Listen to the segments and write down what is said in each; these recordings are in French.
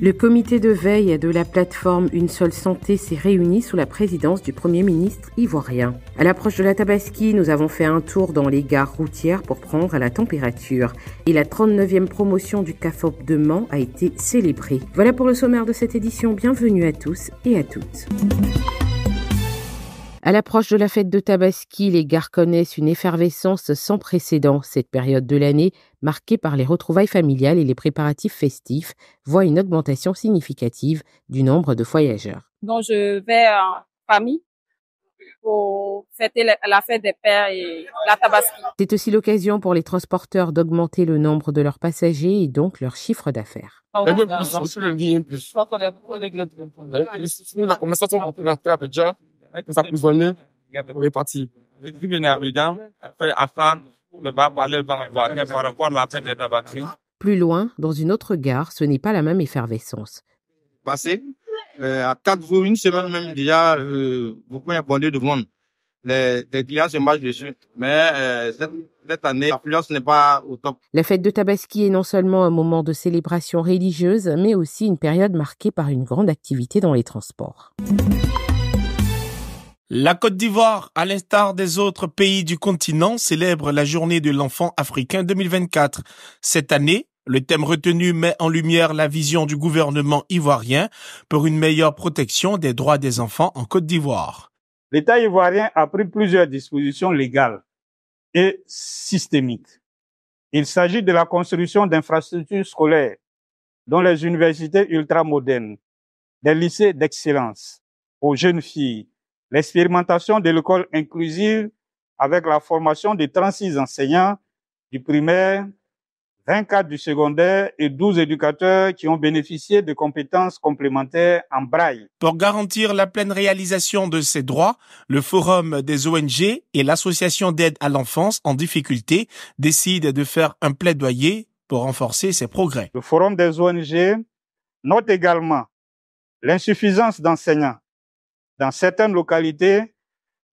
Le comité de veille de la plateforme Une seule santé s'est réuni sous la présidence du Premier ministre ivoirien. À l'approche de la Tabaski, nous avons fait un tour dans les gares routières pour prendre la température. Et la 39e promotion du CAFOP de Mans a été célébrée. Voilà pour le sommaire de cette édition. Bienvenue à tous et à toutes. À l'approche de la fête de Tabaski, les gares connaissent une effervescence sans précédent. Cette période de l'année marquée par les retrouvailles familiales et les préparatifs festifs, voit une augmentation significative du nombre de voyageurs. Donc, je vais euh, en famille pour fêter la fête des pères et la tabaski. C'est aussi l'occasion pour les transporteurs d'augmenter le nombre de leurs passagers et donc leur chiffre d'affaires. Plus loin, dans une autre gare, ce n'est pas la même effervescence. Passé, euh, à même déjà, euh, de monde. Les, clients Mais euh, cette, année, n'est pas au La fête de Tabaski est non seulement un moment de célébration religieuse, mais aussi une période marquée par une grande activité dans les transports. La Côte d'Ivoire, à l'instar des autres pays du continent, célèbre la journée de l'enfant africain 2024. Cette année, le thème retenu met en lumière la vision du gouvernement ivoirien pour une meilleure protection des droits des enfants en Côte d'Ivoire. L'État ivoirien a pris plusieurs dispositions légales et systémiques. Il s'agit de la construction d'infrastructures scolaires dont les universités ultramodernes, des lycées d'excellence aux jeunes filles l'expérimentation de l'école inclusive avec la formation de 36 enseignants du primaire, 24 du secondaire et 12 éducateurs qui ont bénéficié de compétences complémentaires en braille. Pour garantir la pleine réalisation de ces droits, le Forum des ONG et l'Association d'aide à l'enfance en difficulté décident de faire un plaidoyer pour renforcer ces progrès. Le Forum des ONG note également l'insuffisance d'enseignants dans certaines localités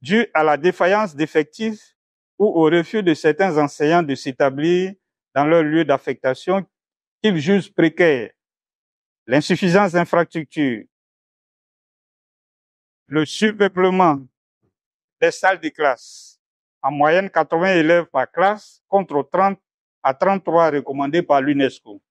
dues à la défaillance d'effectifs ou au refus de certains enseignants de s'établir dans leur lieu d'affectation qu'ils jugent précaires l'insuffisance d'infrastructures, le surpeuplement des salles de classe, en moyenne 80 élèves par classe contre 30 à 33 recommandés par l'UNESCO.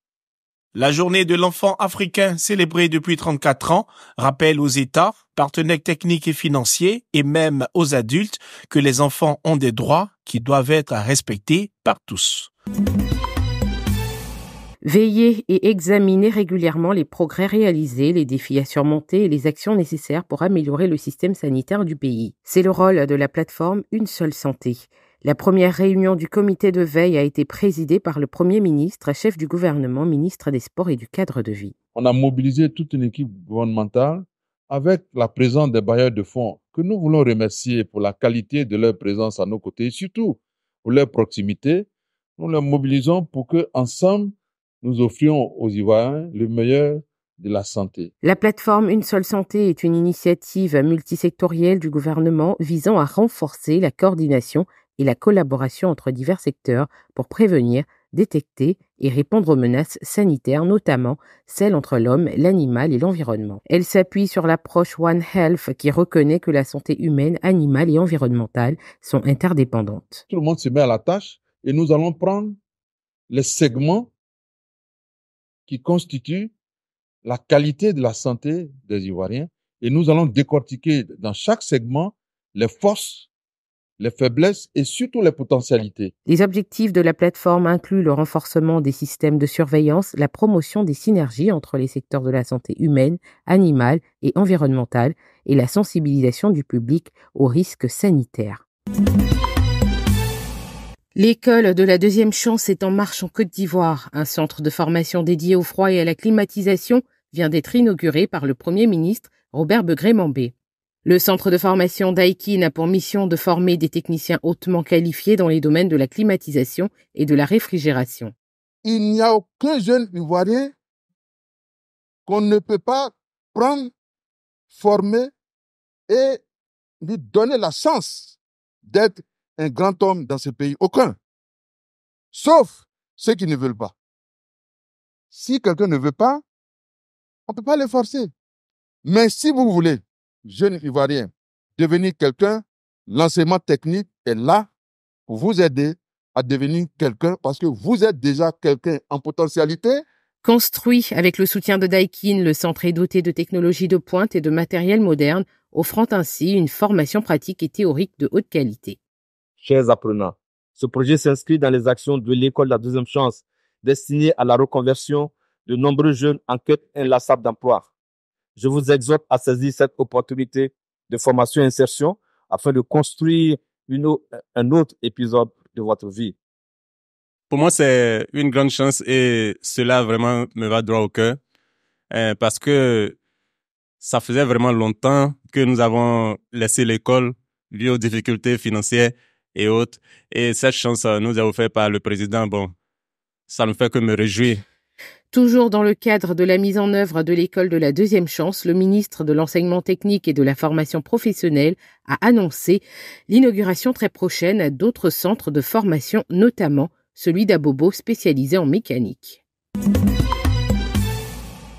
La journée de l'enfant africain célébrée depuis 34 ans rappelle aux États, partenaires techniques et financiers et même aux adultes que les enfants ont des droits qui doivent être respectés par tous. Veiller et examiner régulièrement les progrès réalisés, les défis à surmonter et les actions nécessaires pour améliorer le système sanitaire du pays. C'est le rôle de la plateforme Une seule santé. La première réunion du comité de veille a été présidée par le Premier ministre, chef du gouvernement, ministre des Sports et du cadre de vie. On a mobilisé toute une équipe gouvernementale avec la présence des bailleurs de fonds que nous voulons remercier pour la qualité de leur présence à nos côtés et surtout pour leur proximité. Nous les mobilisons pour que, ensemble, nous offrions aux Ivoiriens le meilleur de la santé. La plateforme Une seule santé est une initiative multisectorielle du gouvernement visant à renforcer la coordination et la collaboration entre divers secteurs pour prévenir, détecter et répondre aux menaces sanitaires, notamment celles entre l'homme, l'animal et l'environnement. Elle s'appuie sur l'approche One Health qui reconnaît que la santé humaine, animale et environnementale sont interdépendantes. Tout le monde se met à la tâche et nous allons prendre les segments qui constituent la qualité de la santé des Ivoiriens et nous allons décortiquer dans chaque segment les forces les faiblesses et surtout les potentialités. Les objectifs de la plateforme incluent le renforcement des systèmes de surveillance, la promotion des synergies entre les secteurs de la santé humaine, animale et environnementale et la sensibilisation du public aux risques sanitaires. L'école de la deuxième chance est en marche en Côte d'Ivoire. Un centre de formation dédié au froid et à la climatisation vient d'être inauguré par le Premier ministre Robert begré le centre de formation d'Aikin a pour mission de former des techniciens hautement qualifiés dans les domaines de la climatisation et de la réfrigération. Il n'y a aucun jeune Ivoirien qu'on ne peut pas prendre, former et lui donner la chance d'être un grand homme dans ce pays. Aucun. Sauf ceux qui ne veulent pas. Si quelqu'un ne veut pas, on ne peut pas le forcer. Mais si vous voulez, jeune Ivoirien, devenir quelqu'un, l'enseignement technique est là pour vous aider à devenir quelqu'un parce que vous êtes déjà quelqu'un en potentialité. Construit avec le soutien de Daikin, le centre est doté de technologies de pointe et de matériel moderne, offrant ainsi une formation pratique et théorique de haute qualité. Chers apprenants, ce projet s'inscrit dans les actions de l'école La Deuxième Chance, destinée à la reconversion de nombreux jeunes en quête inlassable d'emploi. Je vous exhorte à saisir cette opportunité de formation et insertion afin de construire un autre épisode de votre vie. Pour moi, c'est une grande chance et cela vraiment me va droit au cœur hein, parce que ça faisait vraiment longtemps que nous avons laissé l'école liée aux difficultés financières et autres. Et cette chance euh, nous est offerte par le président. Bon, ça ne fait que me réjouir Toujours dans le cadre de la mise en œuvre de l'école de la deuxième chance, le ministre de l'enseignement technique et de la formation professionnelle a annoncé l'inauguration très prochaine d'autres centres de formation, notamment celui d'Abobo spécialisé en mécanique.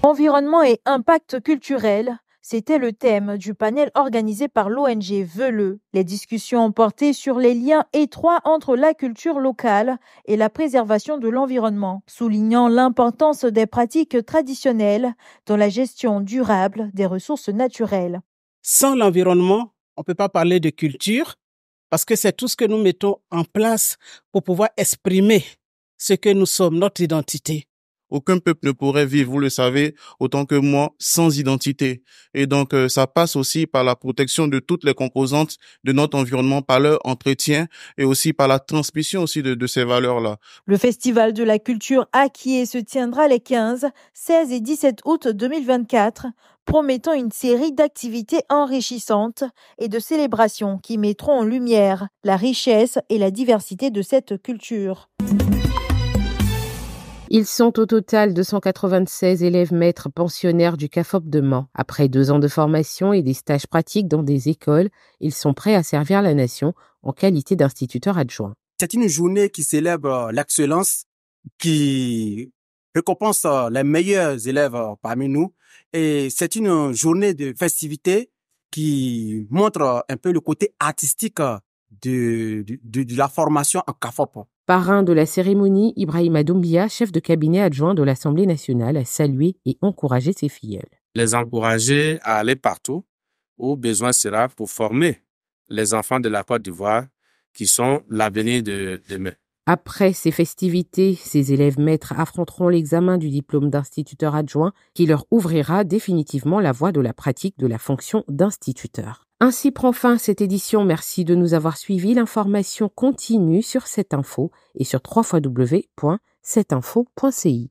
Environnement et impact culturel, c'était le thème du panel organisé par l'ONG Veuleux. Les discussions ont porté sur les liens étroits entre la culture locale et la préservation de l'environnement, soulignant l'importance des pratiques traditionnelles dans la gestion durable des ressources naturelles. Sans l'environnement, on ne peut pas parler de culture parce que c'est tout ce que nous mettons en place pour pouvoir exprimer ce que nous sommes, notre identité. Aucun peuple ne pourrait vivre, vous le savez, autant que moi, sans identité. Et donc, euh, ça passe aussi par la protection de toutes les composantes de notre environnement, par leur entretien et aussi par la transmission aussi de, ces valeurs-là. Le Festival de la culture Akié se tiendra les 15, 16 et 17 août 2024, promettant une série d'activités enrichissantes et de célébrations qui mettront en lumière la richesse et la diversité de cette culture. Ils sont au total 296 élèves maîtres pensionnaires du CAFOP de Mans. Après deux ans de formation et des stages pratiques dans des écoles, ils sont prêts à servir la nation en qualité d'instituteurs adjoints. C'est une journée qui célèbre euh, l'excellence, qui récompense euh, les meilleurs élèves euh, parmi nous. Et c'est une journée de festivité qui montre un peu le côté artistique de, la formation en CAFOP. Parrain de la cérémonie, Ibrahima Doumbia, chef de cabinet adjoint de l'Assemblée nationale, a salué et encouragé ses filleuls. Les encourager à aller partout où besoin sera pour former les enfants de la Côte d'Ivoire qui sont l'avenir de demain. Après ces festivités, ces élèves maîtres affronteront l'examen du diplôme d'instituteur adjoint qui leur ouvrira définitivement la voie de la pratique de la fonction d'instituteur. Ainsi prend fin cette édition. Merci de nous avoir suivis. L'information continue sur cette info et sur www.cetinfo.ci.